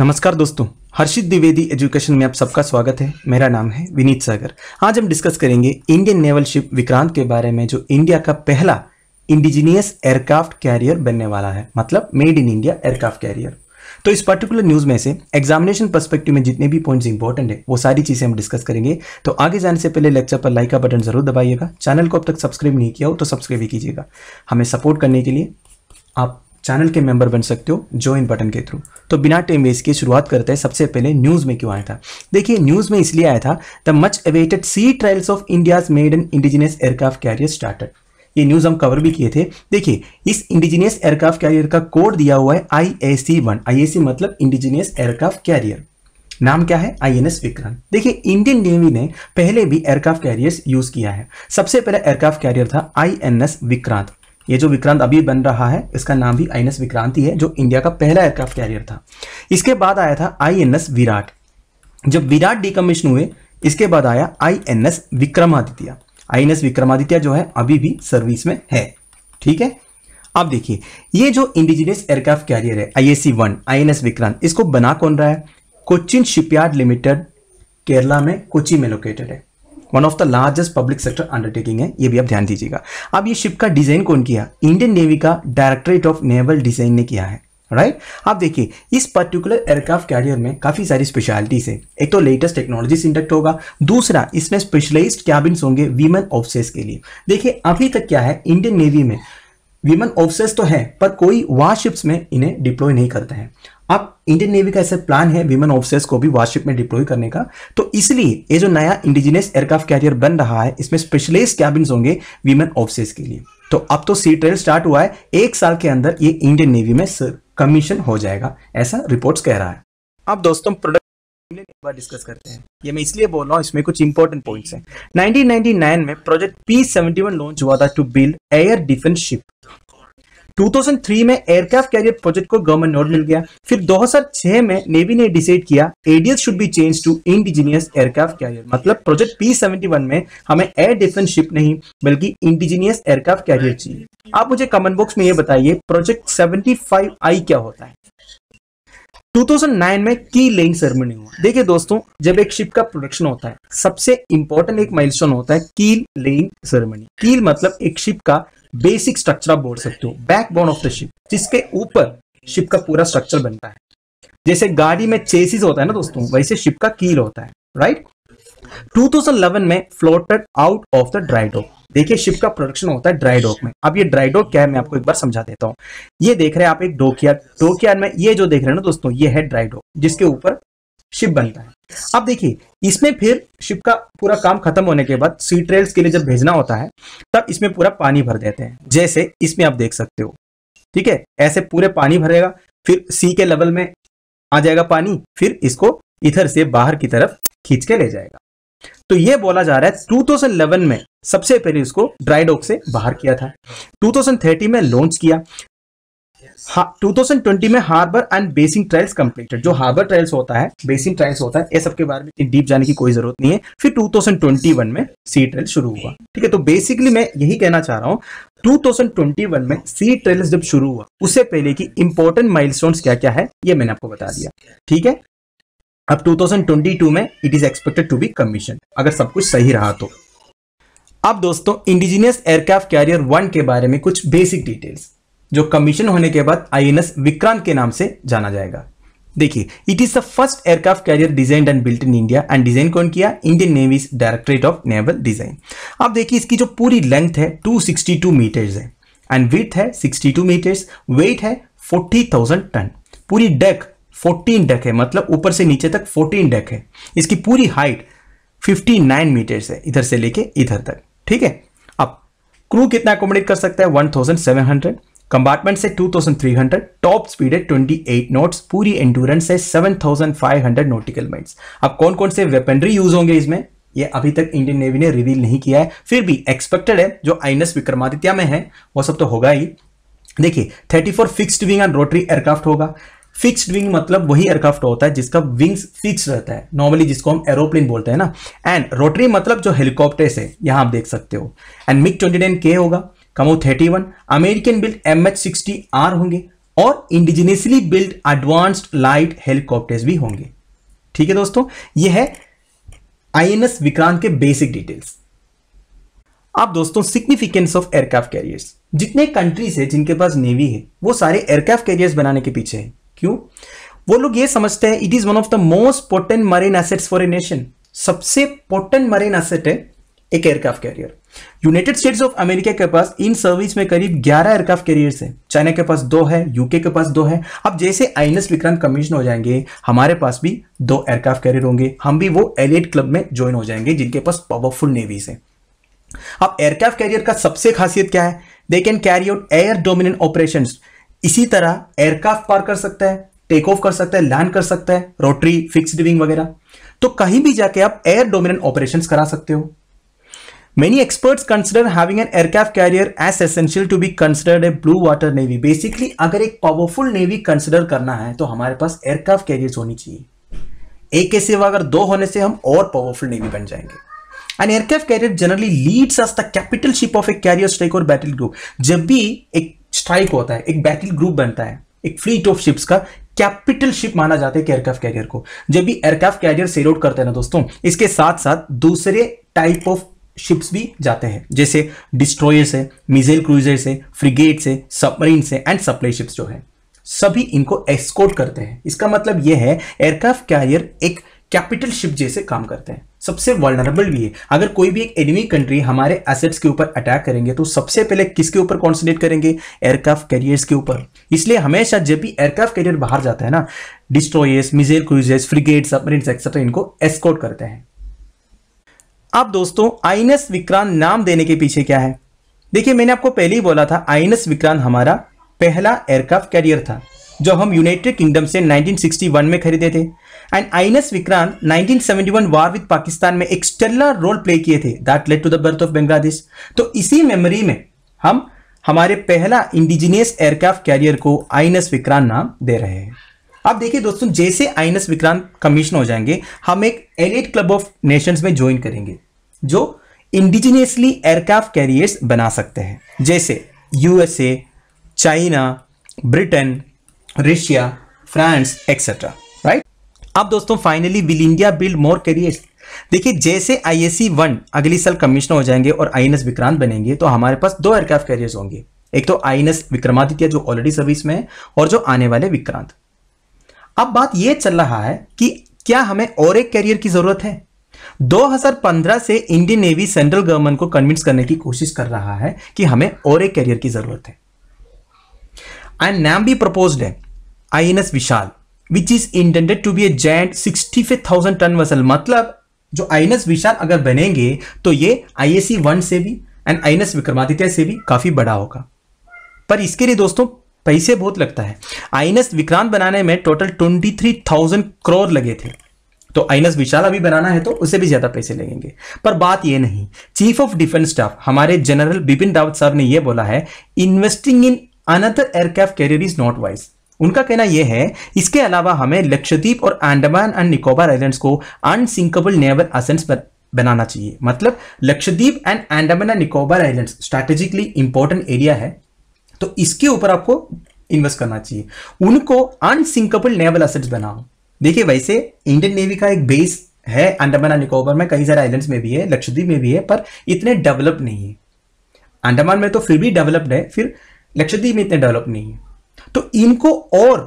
नमस्कार दोस्तों हर्षित द्विवेदी एजुकेशन में आप सबका स्वागत है मेरा नाम है विनीत सागर आज हम डिस्कस करेंगे इंडियन नेवल शिप विक्रांत के बारे में जो इंडिया का पहला इंडिजीनियस एयरक्राफ्ट कैरियर बनने वाला है मतलब made in India aircraft carrier तो इस पर्टिकुलर न्यूज में से एग्जामिनेशन परस्पेक्टिव में जितने भी पॉइंट्स इंपॉर्टेंट है वो सारी चीजें हम डिस्कस करेंगे तो आगे जाने से पहले लेक्चर पर लाइक का बटन जरूर दबाइएगा चैनल को अब तक सब्सक्राइब नहीं किया हो तो सब्सक्राइब भी कीजिएगा हमें सपोर्ट करने के लिए आप चैनल के मेंबर बन सकते हो ज्वाइन बटन के थ्रू तो बिना टाइम वेस्ट के शुरुआत करते हैं सबसे पहले न्यूज़ में क्यों आया था देखिए न्यूज़ में इसलिए आया था the much awaited sea trials of India's made in indigenous aircraft carrier startup ये न्यूज हम कवर भी किए थे देखिए इस इंडिजिनियस एयरक्राफ्ट कैरियर का कोड दिया हुआ है आई ए सी वन आई ए सी मतलब इंडिजिनियस एयरक्राफ्ट कैरियर नाम क्या है आई एन एस विक्रांत देखिए इंडियन नेवी ने पहले भी एयरक्राफ्ट कैरियर यूज किया है सबसे पहला एयरक्राफ्ट कैरियर था आई एन एस विक्रांत ये जो विक्रांत अभी बन रहा है इसका नाम भी आई विक्रांति है जो इंडिया का पहला एयरक्राफ्ट कैरियर था इसके बाद आया था आई विराट जब विराट कमिश्न हुए इसके बाद आया आई विक्रमादित्य आई विक्रमादित्य जो है अभी भी सर्विस में है ठीक है अब देखिए ये जो इंडिजिनियस एयरक्राफ्ट कैरियर है I S C one I N S Vikrant इसको बना कौन रहा है कोचिन शिपयार्ड लिमिटेड केरला में कोची में लोकेटेड है one of the largest public sector undertaking है ये भी आप ध्यान दीजिएगा अब ये शिप का डिजाइन कौन किया इंडियन नेवी का डायरेक्टरेट ऑफ नेवल डिजाइन ने किया है राइट right? आप देखिए इस पर्टिकुलर एयरक्राफ्ट कैरियर में काफ़ी सारी स्पेशलिटीज है एक तो लेटेस्ट टेक्नोलॉजी इंडक्ट होगा दूसरा इसमें स्पेशलाइज्ड कैबिन होंगे वीमेन ऑफिसर्स के लिए देखिए अभी तक क्या है इंडियन नेवी में वीमन ऑफिसर्स तो है पर कोई वारशिप्स में इन्हें डिप्लॉय नहीं करते हैं अब इंडियन नेवी का ऐसा प्लान है विमेन ऑफिसर्स को भी वारशिप में डिप्लॉय करने का तो इसलिए ये जो नया इंडिजिनियस एयरक्राफ्ट कैरियर बन रहा है इसमें स्पेशलाइज कैबिन होंगे विमेन ऑफिसर्स के लिए तो अब तो सी ट्रेल स्टार्ट हुआ है एक साल के अंदर ये इंडियन नेवी में कमीशन हो जाएगा ऐसा रिपोर्ट कह रहा है अब दोस्तों प्रोडक्ट बार डिस्कस करते हैं ये मैं इसलिए बोल रहा हूँ इसमें कुछ इंपॉर्टेंट पॉइंट्स हैं 1999 में project P seventy one launch हुआ था to build air defence ship 2003 में एयरक्राफ्ट कैरियर प्रोजेक्ट को गवर्नमेंट नोट मिल गया फिर 2006 में नेवी ने डिसाइड किया ADS should be change to indigenous aircraft carrier मतलब प्रोजेक्ट पी सेवेंटी वन में हमें एयर डिफेंस शिप नहीं बल्कि इंडिजीनियस एयरक्राफ्ट कैरियर चाहिए आप मुझे कमेंट बॉक्स में ये बताइए प्रोजेक्ट सेवेंटी आई क्या होता है 2009 में की लेइंग सेरेमनी हुआ देखिए दोस्तों जब एक शिप का प्रोडक्शन होता है सबसे इंपॉर्टेंट एक माइलस्टोन होता है कील लेइंग सेरेमनी कील मतलब एक शिप का बेसिक स्ट्रक्चर आप बोल सकते हो बैकबोन ऑफ द शिप जिसके ऊपर शिप का पूरा स्ट्रक्चर बनता है जैसे गाड़ी में चेसिस होता है ना दोस्तों वैसे शिप का कील होता है राइट 2011 में floated out of the dry dock देखिए शिप का प्रोडक्शन होता है ड्राई डॉक में अब ये ड्राई डॉक क्या है मैं आपको एक बार समझा देता हूँ ये देख रहे हैं आप एक डोकयार्ड डोकयार्ड में ये जो देख रहे हैं ना दोस्तों ये है ड्राई डॉक जिसके ऊपर शिप बनता है अब देखिए इसमें फिर शिप का पूरा काम खत्म होने के बाद सी ट्रेल्स के लिए जब भेजना होता है तब इसमें पूरा पानी भर देते हैं जैसे इसमें आप देख सकते हो ठीक है ऐसे पूरे पानी भरेगा फिर सी के लेवल में आ जाएगा पानी फिर इसको इधर से बाहर की तरफ खींच के ले जाएगा तो ये बोला जा रहा है 2011 में सबसे पहले इसको डॉक से बाहर किया था 2030 में लॉन्च किया हा 2020 में harbour and basin trials completed जो हार्बर ट्रायल्स होता है बेसिंग ट्रायल्स होता है ये सबके बारे में डीप जाने की कोई जरूरत नहीं है फिर 2021 में सी ट्रेल शुरू हुआ ठीक है तो बेसिकली मैं यही कहना चाह रहा हूँ 2021 में सी ट्रायल्स जब शुरू हुआ उससे पहले की इंपॉर्टेंट माइलस्टोन्स क्या क्या है ये मैंने आपको बता दिया ठीक है अब 2022 में it is expected to be commission अगर सब कुछ सही रहा तो अब दोस्तों इंडिजीनियस एयरक्राफ्ट कैरियर वन के बारे में कुछ बेसिक डिटेल्स जो कमीशन होने के बाद आईएनएस विक्रांत के नाम से जाना जाएगा देखिए it is the first aircraft carrier design and built in India and design कौन किया Indian navy's directorate of naval design अब देखिए इसकी जो पूरी लेंथ है 262 मीटर्स है एंड विथ है 62 मीटर्स वेट है 40,000 टन पूरी डेक 14 डेक है मतलब ऊपर से नीचे तक 14 डेक है इसकी पूरी हाइट 59 मीटर्स है इधर से लेके इधर तक ठीक है अब क्रू कितना अकोमोडेट कर सकता है 1700 कंपार्टमेंट से 2300 टॉप स्पीड है 28 नोट्स पूरी एंडोरेंस है 7500 नोटिकल माइल्स अब कौन कौन से वेपनरी यूज होंगे इसमें ये अभी तक इंडियन नेवी ने रिवील नहीं किया है फिर भी एक्सपेक्टेड है जो आईएनएस विक्रमादित्य में है वो सब तो होगा ही देखिए 34 fixed wing and rotary aircraft होगा फिक्स्ड विंग मतलब वही एयरक्राफ्ट होता है जिसका विंग्स फिक्स रहता है नॉर्मली जिसको हम एरोप्लेन बोलते हैं ना एंड रोटरी मतलब जो हेलीकॉप्टर्स है यहाँ आप देख सकते हो एंड मिक ट्वेंटी नाइन के होगा Kamov thirty one American build M H sixty R होंगे और indigenously build advanced light helicopters भी होंगे ठीक है दोस्तों यह है आई एन एस विक्रांत के बेसिक डिटेल्स आप दोस्तों सिग्निफिकेंस ऑफ एयरक्राफ्ट कैरियर्स जितने कंट्रीज है जिनके पास नेवी है वो सारे एयरक्राफ्ट कैरियर्स बनाने के पीछे है क्यों वो लोग ये समझते हैं it is one of the most important marine assets for a nation सबसे पोर्टेंट मरीन एसेट है एक aircraft carrier United States of America के पास इन सर्विस में करीब 11 एयरक्राफ्ट कैरियर्स हैं चाइना के पास दो है यूके के पास दो है अब जैसे आई विक्रांत कमीशन हो जाएंगे हमारे पास भी दो एयरक्राफ्ट कैरियर होंगे हम भी वो एलिट क्लब में ज्वाइन हो जाएंगे जिनके पास पावरफुल नेवीज है अब एयरक्राफ्ट कैरियर का सबसे खासियत क्या है they can carry out air dominant operation इसी तरह एयरक्राफ्ट पार कर सकता है टेक ऑफ कर सकता है लैंड कर सकता है रोटरी फिक्स्ड विंग वगैरह तो कहीं भी जाके आप एयर डोमिनेंट ऑपरेशन करा सकते हो many experts consider having an aircraft carrier as essential to be considered a blue water navy basically अगर एक पावरफुल नेवी कंसिडर करना है तो हमारे पास एयरक्राफ्ट कैरियर होनी चाहिए एक के सिवा अगर दो होने से हम और पावरफुल नेवी बन जाएंगे and aircraft carrier generally leads the capital ship of a carrier strike और बैटल ग्रुप जब भी एक स्ट्राइक होता है एक बैटल ग्रुप बनता है एक फ्लीट ऑफ शिप्स का कैपिटल शिप माना जाता है एयरक्राफ्ट कैरियर को जब भी एयरक्राफ्ट कैरियर सेलोड करते हैं ना दोस्तों इसके साथ साथ दूसरे टाइप ऑफ शिप्स भी जाते हैं जैसे डिस्ट्रॉयर्स है मिसाइल क्रूजर्स है फ्रिगेट्स है सबमरीन है एंड सप्लाई शिप्स जो है सभी इनको एक्सकोर्ट करते हैं इसका मतलब यह है एयरक्राफ्ट कैरियर एक कैपिटल शिप जैसे काम करते हैं सबसे वर्नरेबल भी है अगर कोई भी एक एनिमी कंट्री हमारे एसेट्स के ऊपर अटैक करेंगे तो सबसे पहले किसके ऊपर कॉन्सेंट्रेट करेंगे एयरक्राफ्ट कैरियर्स के ऊपर इसलिए हमेशा जब भी एयरक्राफ्ट कैरियर बाहर जाता है ना destroyers missile cruisers frigate submarine etcetera इनको एस्कॉट करते हैं अब दोस्तों आइनस विक्रांत नाम देने के पीछे क्या है देखिए मैंने आपको पहले ही बोला था आइनस विक्रांत हमारा पहला एयरक्राफ्ट कैरियर था जो हम यूनाइटेड किंगडम से 1961 में खरीदे थे and I Vikrant 1971 war with Pakistan में एक स्टेलर रोल प्ले किए थे that led to the birth of Bangladesh तो इसी मेमोरी में हम हमारे पहला इंडिजिनियस एयरक्राफ्ट कैरियर को आई विक्रांत नाम दे रहे हैं अब देखिए दोस्तों जैसे आई विक्रांत कमीशन हो जाएंगे हम एक एलिट क्लब ऑफ नेशंस में ज्वाइन करेंगे जो इंडिजिनियसली एयरक्राफ्ट कैरियर्स बना सकते हैं जैसे USA China Britain Russia France etcetera right अब दोस्तों finally will India build more carrier देखिए जैसे आई एस सी वन अगले साल कमिश्नर हो जाएंगे और आई एन एस विक्रांत बनेंगे तो हमारे पास दो एयरक्राफ्ट कैरियर्स होंगे एक तो आई एन एस विक्रमादित्य जो ऑलरेडी सर्विस में है और जो आने वाले विक्रांत अब बात यह चल रहा है कि क्या हमें और एक कैरियर की जरूरत है 2015 से इंडियन नेवी सेंट्रल गवर्नमेंट को कन्विंस करने की कोशिश कर रहा है कि हमें और एक कैरियर की जरूरत है एंड नाम भी प्रपोज्ड है I N S Vishal which is intended to be a giant sixty five thousand tonne vessel मतलब जो आइनस विशाल अगर बनेंगे तो ये आई एस सी वन से भी एंड आइनस विक्रमादित्य से भी काफी बड़ा होगा पर इसके लिए दोस्तों पैसे बहुत लगता है एस विक्रांत बनाने में total twenty three thousand crore लगे थे तो एस विशाल अभी बनाना है तो उसे भी ज्यादा पैसे लगेंगे पर बात यह नहीं चीफ ऑफ डिफेंस स्टाफ हमारे जनरल बिपिन रावत साहब ने यह बोला है investing in another aircraft carrier is not wise उनका कहना यह है इसके अलावा हमें लक्षद्वीप और अंडमान एंड निकोबार आइलैंड्स को अनसिंकेबल नेवल असेंट्स बनाना चाहिए मतलब Lakshadweep and Andaman and Nicobar islands strategically important area है तो इसके ऊपर आपको इन्वेस्ट करना चाहिए उनको अनसिंकेबल नेवल असेंट्स बनाओ देखिए वैसे इंडियन नेवी का एक बेस है अंडमान एंड निकोबार में कई सारे आइलैंड्स में भी है लक्षद्वीप में भी है पर इतने डेवलप नहीं है अंडमान में तो फिर भी डेवलप्ड है फिर लक्षद्वीप में इतने डेवलप नहीं है तो इनको और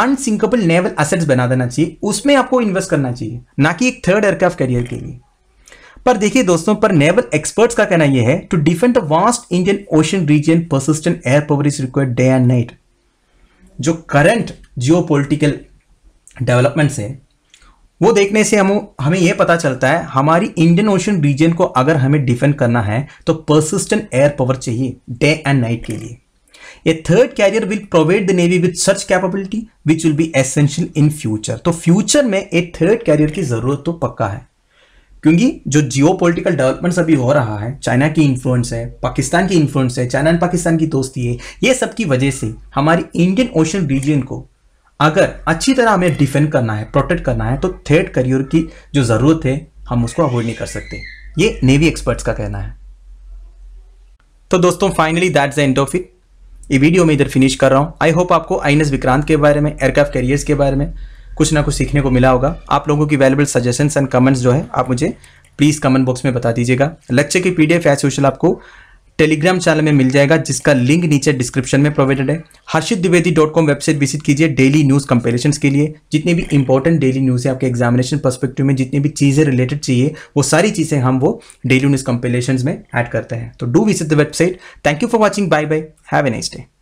अनसिंकेबल नेवल असेट्स बना देना चाहिए उसमें आपको इन्वेस्ट करना चाहिए ना कि एक थर्ड एयरक्राफ्ट कैरियर के लिए पर देखिए दोस्तों पर नेवल एक्सपर्ट्स का कहना यह है to defend the vast Indian ocean region persistent air power is required day and night जो करंट जियो डेवलपमेंट्स है वो देखने से हम हमें यह पता चलता है हमारी इंडियन ओशन रीजन को अगर हमें डिफेंड करना है तो परसिस्टेंट एयर पावर चाहिए डे एंड नाइट के लिए a third carrier will provide the navy with search capability which will be essential in future तो फ्यूचर में ए थर्ड कैरियर की जरूरत तो पक्का है क्योंकि जो जियो पोलिटिकल डेवलपमेंट्स अभी हो रहा है चाइना की इन्फ्लुएंस है पाकिस्तान की इन्फ्लुएंस है चाइना एंड पाकिस्तान की दोस्ती है ये सब की वजह से हमारी इंडियन ओशन रीजन को अगर अच्छी तरह हमें डिफेंड करना है प्रोटेक्ट करना है तो थर्ड करियर की जो ज़रूरत है हम उसको अवॉइड नहीं कर सकते ये नेवी एक्सपर्ट्स का कहना है तो दोस्तों finally that's the end of it ये वीडियो मैं इधर फिनिश कर रहा हूँ आई होप आपको आई विक्रांत के बारे में एयरक्राफ्ट कैरियर्स के बारे में कुछ ना कुछ सीखने को मिला होगा आप लोगों की वैल्यूबल सजेशंस एंड कमेंट्स जो है आप मुझे प्लीज़ कमेंट बॉक्स में बता दीजिएगा लेक्चर की पीडीएफ डी एफ आपको टेलीग्राम चैनल में मिल जाएगा जिसका लिंक नीचे डिस्क्रिप्शन में प्रोवाइडेड है Harshit Dwivedi dot com website visit कीजिए डेली न्यूज़ कंपेरिजन के लिए जितने भी इंपॉर्टेंट डेली न्यूज़ है आपके एग्जामिनेशन परस्पेक्टिव में जितनी भी चीज़ें रिलेटेड चाहिए वो सारी चीज़ें हम वो डेली न्यूज़ कंपेलेशन में एड करते हैं तो do visit the website thank you for watching bye bye have a nice day